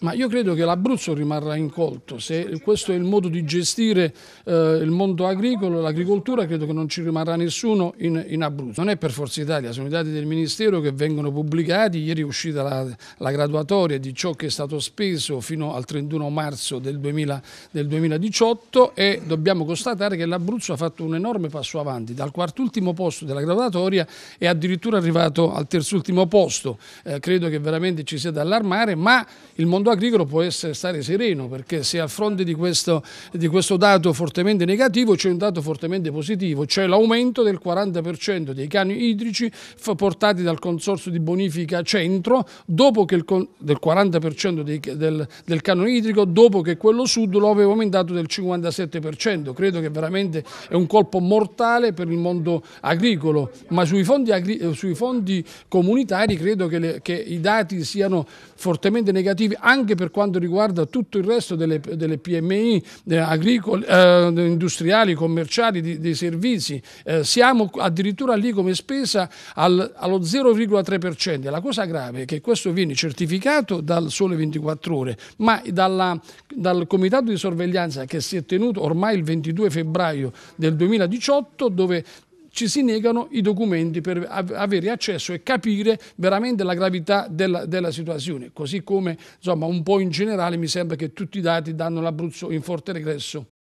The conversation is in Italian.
Ma io credo che l'Abruzzo rimarrà incolto, se questo è il modo di gestire eh, il mondo agricolo, l'agricoltura, credo che non ci rimarrà nessuno in, in, Abruzzo. Non è per Forza Italia, sono i dati del Ministero che vengono pubblicati, ieri è uscita la, la graduatoria di ciò che è stato speso fino al 31 marzo del, 2000, del 2018 e dobbiamo constatare che l'Abruzzo ha fatto un enorme passo avanti, dal quart'ultimo posto della graduatoria è addirittura arrivato al terzultimo posto, eh, credo che veramente ci sia da allarmare, ma il mondo mondo agricolo può essere, stare sereno perché se a fronte di questo, di questo dato fortemente negativo c'è un dato fortemente positivo, cioè l'aumento del 40% dei cani idrici portati dal Consorzio di Bonifica Centro dopo che il, del 40% dei, del, del canone idrico dopo che quello sud lo aveva aumentato del 57%. Credo che veramente è un colpo mortale per il mondo agricolo, ma sui fondi, agri, eh, sui fondi comunitari credo che, le, che i dati siano fortemente negativi anche per quanto riguarda tutto il resto delle, delle PMI eh, agricole, eh, industriali, commerciali, di, dei servizi. Eh, siamo addirittura lì come spesa al, allo 0,3%. La cosa grave è che questo viene certificato dal Sole 24 Ore, ma dalla, dal Comitato di Sorveglianza che si è tenuto ormai il 22 febbraio del 2018, dove ci si negano i documenti per avere accesso e capire veramente la gravità della, della situazione. Così come insomma, un po' in generale mi sembra che tutti i dati danno l'Abruzzo in forte regresso.